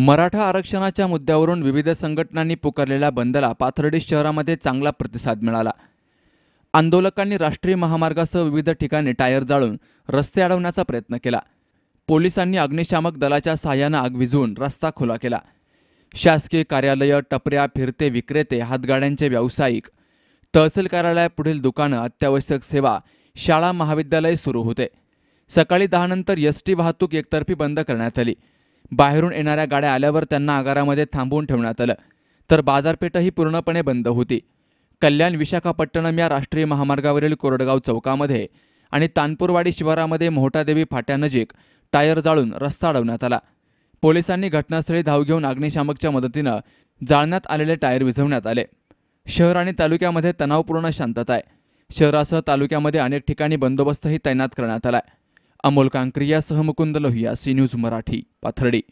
मराठा आरक्षणाच्या मुद्द्यावरून विविध संघटनांनी पुकारलेल्या बंदला पाथर्डी शहरामध्ये चांगला प्रतिसाद मिळाला आंदोलकांनी राष्ट्रीय महामार्गासह विविध ठिकाणी टायर जाळून रस्ते अडवण्याचा प्रयत्न केला पोलिसांनी अग्निशामक दलाच्या सहाय्यानं आग विझवून रस्ता खुला केला शासकीय कार्यालयं टपऱ्या फिरते विक्रेते हातगाड्यांचे व्यावसायिक तहसील कार्यालयापुढील दुकानं अत्यावश्यक सेवा शाळा महाविद्यालय सुरू होते सकाळी दहानंतर एस टी वाहतूक एकतर्फी बंद करण्यात आली बाहेरून येणाऱ्या गाड्या आल्यावर त्यांना आगारामध्ये थांबवून ठेवण्यात आलं तर बाजारपेठही पूर्णपणे बंद होती कल्याण विशाखापट्टणम या राष्ट्रीय महामार्गावरील कोरडगाव चौकामध्ये आणि तानपूरवाडी शिवारामध्ये मोहटादेवी फाट्यानजीक टायर जाळून रस्ता अडवण्यात आला पोलिसांनी घटनास्थळी धाव घेऊन अग्निशामकच्या मदतीनं जाळण्यात आलेले टायर विझवण्यात आले शहर आणि तालुक्यामध्ये तणावपूर्ण शांतता आहे शहरासह तालुक्यामध्ये अनेक ठिकाणी बंदोबस्तही तैनात करण्यात आला आहे अमोल कांक्रियासह मुकुंद लोहिया सी न्यूज मराठी पाथर्डी